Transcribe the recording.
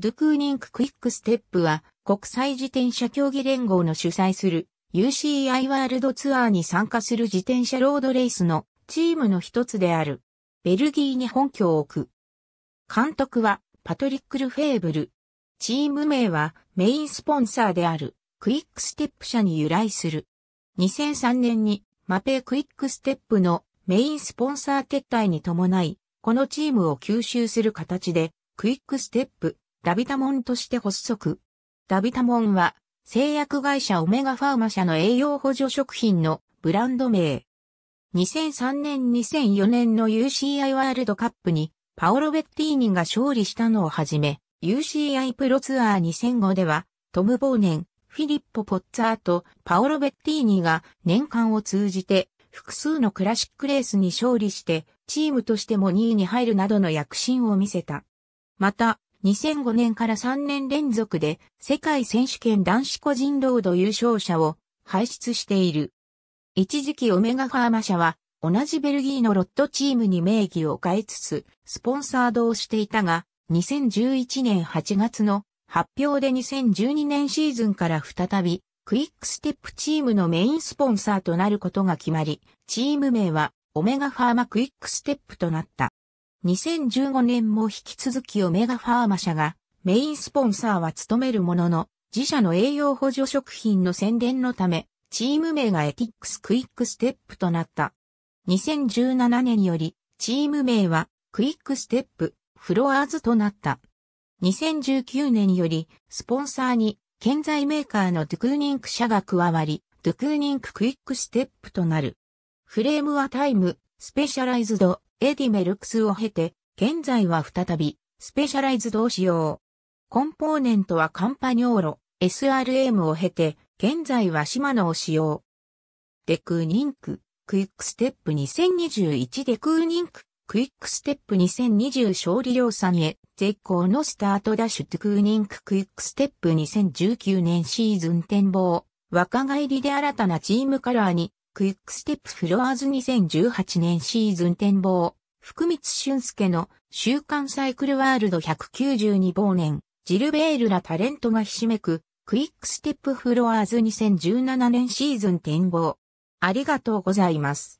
ドゥクーニンククイックステップは国際自転車競技連合の主催する UCI ワールドツアーに参加する自転車ロードレースのチームの一つである。ベルギーに本拠を置く。監督はパトリック・ルフェーブル。チーム名はメインスポンサーであるクイックステップ社に由来する。2003年にマペクイックステップのメインスポンサー撤退に伴い、このチームを吸収する形でクイックステップダビタモンとして発足。ダビタモンは、製薬会社オメガファーマ社の栄養補助食品のブランド名。2003年2004年の UCI ワールドカップにパオロ・ベッティーニが勝利したのをはじめ、UCI プロツアー2005ではトム・ボーネン、フィリッポ・ポッツァーとパオロ・ベッティーニが年間を通じて複数のクラシックレースに勝利してチームとしても2位に入るなどの躍進を見せた。また、2005年から3年連続で世界選手権男子個人ロード優勝者を輩出している。一時期オメガファーマ社は同じベルギーのロットチームに名義を変えつつスポンサードをしていたが2011年8月の発表で2012年シーズンから再びクイックステップチームのメインスポンサーとなることが決まりチーム名はオメガファーマクイックステップとなった。2015年も引き続きオメガファーマ社がメインスポンサーは務めるものの、自社の栄養補助食品の宣伝のため、チーム名がエティックスクイックステップとなった。2017年より、チーム名はクイックステップフロアーズとなった。2019年より、スポンサーに、建材メーカーのドゥクーニンク社が加わり、ドゥクーニンククイックステップとなる。フレームはタイム、スペシャライズド、エディメルクスを経て、現在は再び、スペシャライズドを使用。コンポーネントはカンパニョーロ、SRM を経て、現在はシマノを使用。デクーニンク、クイックステップ2021デクーニンク、クイックステップ2020勝利量産へ、絶好のスタートダッシュデクーニンククイックステップ2019年シーズン展望、若返りで新たなチームカラーに、クイックステップフロアーズ2018年シーズン展望、福光俊介の週刊サイクルワールド192忘年、ジルベールらタレントがひしめく、クイックステップフロアーズ2017年シーズン展望。ありがとうございます。